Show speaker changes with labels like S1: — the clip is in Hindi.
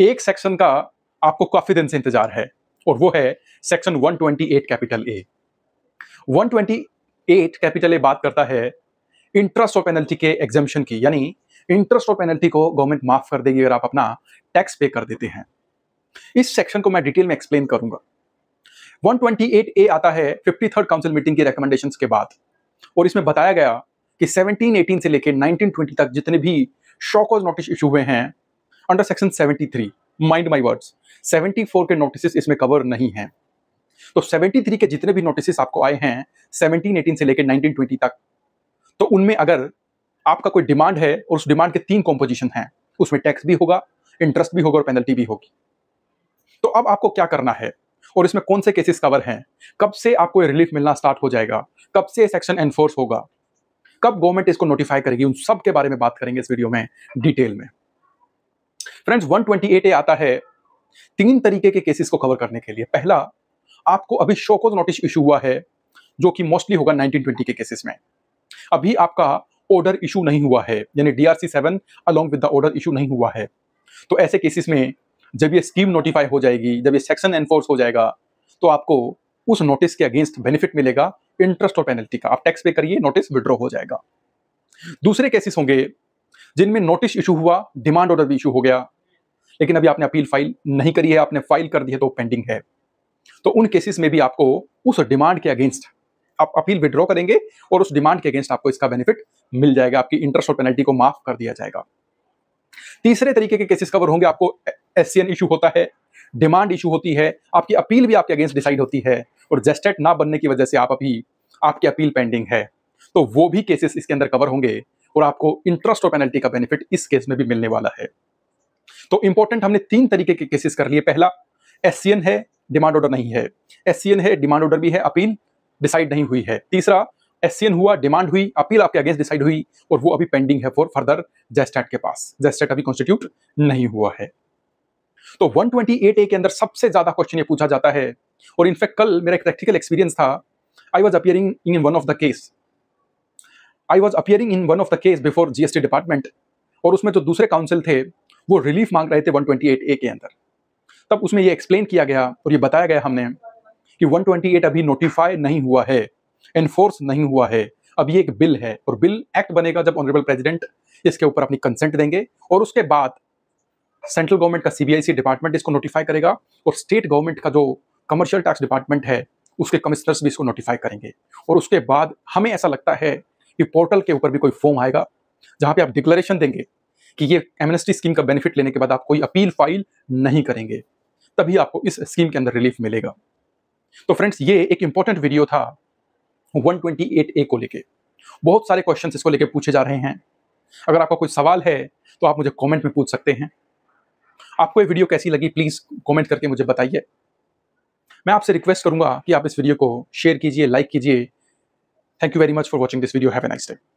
S1: एक सेक्शन का आपको काफी दिन से इंतजार है और वो है section 128 capital A 128 capital A बात करता है इंटरेस्ट और पेनल्टी के एग्जामेशन की यानी इंटरेस्ट और पेनल्टी को गवर्नमेंट माफ कर देगी अगर आप अपना टैक्स पे कर देते हैं इस सेक्शन को मैं डिटेल में एक्सप्लेन करूंगा 128 ए आता है फिफ्टी थर्ड काउंसिल मीटिंग की रिकमेंडेशन के बाद और इसमें बताया गया कि 1718 से लेकर 1920 तक जितने भी शॉक नोटिस इशू हुए हैं under section 73 mind my words 74 के नोटिस इसमें कवर नहीं है तो 73 के जितने भी नोटिस आपको आए हैं सेवनटीन से लेकर 1920 तक तो उनमें अगर आपका कोई डिमांड है और उस डिमांड के तीन कॉम्पोजिशन हैं उसमें टैक्स भी होगा इंटरेस्ट भी होगा और पेनल्टी भी होगी तो अब आपको क्या करना है और इसमें कौन से केसेस कवर हैं कब से आपको ये रिलीफ मिलना स्टार्ट हो जाएगा कब से सेक्शन एनफोर्स होगा कब गवर्नमेंट इसको नोटिफाई करेगी उन सब के बारे में बात करेंगे इस वीडियो में डिटेल में फ्रेंड्स एट ए आता है तीन तरीके के केसेस को कवर करने के लिए पहला आपको अभी शोकोज नोटिस इशू हुआ है जो कि मोस्टली होगा 1920 के केसेस में अभी आपका ऑर्डर इशू नहीं हुआ है यानी D R C seven along with the order issue नहीं हुआ है तो ऐसे केसेस में जब ये स्कीम नोटिफाई हो जाएगी जब ये सेक्शन एनफोर्स हो जाएगा तो आपको उस नोटिस के अगेंस्ट बेनिफिट मिलेगा इंटरेस्ट और पेनल्टी का आप टैक्स पे करिए नोटिस विड्रॉ हो जाएगा दूसरे केसेस होंगे जिनमें नोटिस इशू हुआ डिमांड ऑर्डर भी इशू हो गया लेकिन अभी आपने अपील फाइल नहीं करी है आपने फाइल कर दी है तो पेंडिंग है तो उन केसेस में भी आपको उस डिमांड के अगेंस्ट आप अपील विड्रॉ करेंगे और उस डिमांड के अगेंस्ट आपको इसका बेनिफिट मिल जाएगा आपकी इंटरेस्ट और पेनल्टी को माफ कर दिया जाएगा तीसरे तरीके के केसेस कवर होंगे आपको एस इशू होता है डिमांड इशू होती है आपकी अपील भी आपके अगेंस्ट डिसाइड होती है और जेस्टेट ना बनने की वजह से आप अभी आपकी अपील पेंडिंग है तो वो भी केसेस इसके अंदर कवर होंगे और आपको इंटरेस्ट और पेनल्टी का बेनिफिट इस केस में भी मिलने वाला है तो इंपॉर्टेंट हमने तीन तरीके के केसेस कर लिए पहला एस है डिमांड ऑर्डर नहीं है एस है डिमांड ऑर्डर भी है अपील डिसाइड नहीं हुई है तीसरा एस हुआ डिमांड हुई अपील आपके अगेंस्ट डिसाइड हुई और वो अभी पेंडिंग है फॉर फर्दर जेस्टैट के पास जेस्टैट अभी कॉन्स्टिट्यूट नहीं हुआ है तो 128 ए के अंदर सबसे ज्यादा क्वेश्चन ये पूछा जाता है और इनफैक्ट कल मेरा एक प्रैक्टिकल एक्सपीरियंस था I was appearing in one of the case I was appearing in one of the case before GST department और उसमें जो दूसरे काउंसिल थे वो रिलीफ मांग रहे थे 128 ए के अंदर तब उसमें ये एक्सप्लेन किया गया और ये बताया गया हमने कि 128 अभी नोटिफाई नहीं हुआ है एनफोर्स नहीं हुआ है अब ये एक बिल है और बिल एक्ट बनेगा जब ऑनरेबल प्रेसिडेंट इसके ऊपर अपनी कंसेंट देंगे और उसके बाद सेंट्रल गवर्नमेंट का सीबीआईसी डिपार्टमेंट इसको नोटिफाई करेगा और स्टेट गवर्नमेंट का जो कमर्शियल टैक्स डिपार्टमेंट है उसके कमिश्नर्स भी इसको नोटिफाई करेंगे और उसके बाद हमें ऐसा लगता है कि पोर्टल के ऊपर भी कोई फॉर्म आएगा जहाँ पे आप डिक्लेरेशन देंगे कि ये एमनेस्टी स्कीम का बेनिफिट लेने के बाद आप कोई अपील फाइल नहीं करेंगे तभी आपको इस स्कीम के अंदर रिलीफ मिलेगा तो फ्रेंड्स ये एक इंपॉर्टेंट वीडियो था 128 ए को लेके बहुत सारे क्वेश्चन इसको लेके पूछे जा रहे हैं अगर आपका कोई सवाल है तो आप मुझे कॉमेंट में पूछ सकते हैं आपको ये वीडियो कैसी लगी प्लीज़ कॉमेंट करके मुझे बताइए मैं आपसे रिक्वेस्ट करूंगा कि आप इस वीडियो को शेयर कीजिए लाइक कीजिए thank you very much for watching this video have a nice day